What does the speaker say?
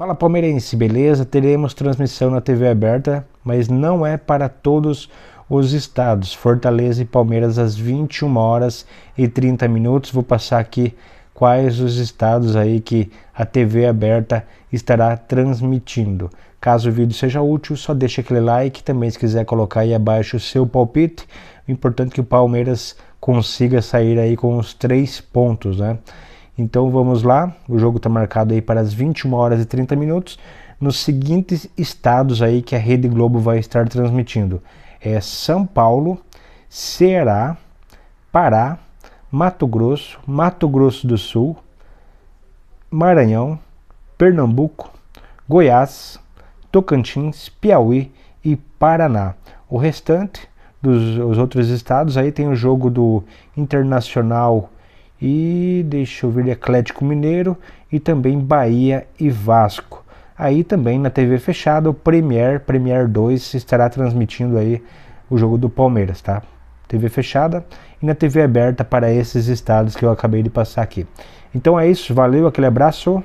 Fala palmeirense, beleza? Teremos transmissão na TV aberta, mas não é para todos os estados. Fortaleza e Palmeiras às 21 horas e 30 minutos. Vou passar aqui quais os estados aí que a TV aberta estará transmitindo. Caso o vídeo seja útil, só deixa aquele like, também se quiser colocar aí abaixo o seu palpite. O importante é que o Palmeiras consiga sair aí com os três pontos, né? Então vamos lá, o jogo está marcado aí para as 21 horas e 30 minutos, nos seguintes estados aí que a Rede Globo vai estar transmitindo. É São Paulo, Ceará, Pará, Mato Grosso, Mato Grosso do Sul, Maranhão, Pernambuco, Goiás, Tocantins, Piauí e Paraná. O restante dos outros estados aí tem o jogo do Internacional e deixa eu ver é Atlético Mineiro e também Bahia e Vasco. Aí também na TV fechada o Premier, Premier 2 estará transmitindo aí o jogo do Palmeiras, tá? TV fechada e na TV aberta para esses estados que eu acabei de passar aqui. Então é isso, valeu, aquele abraço.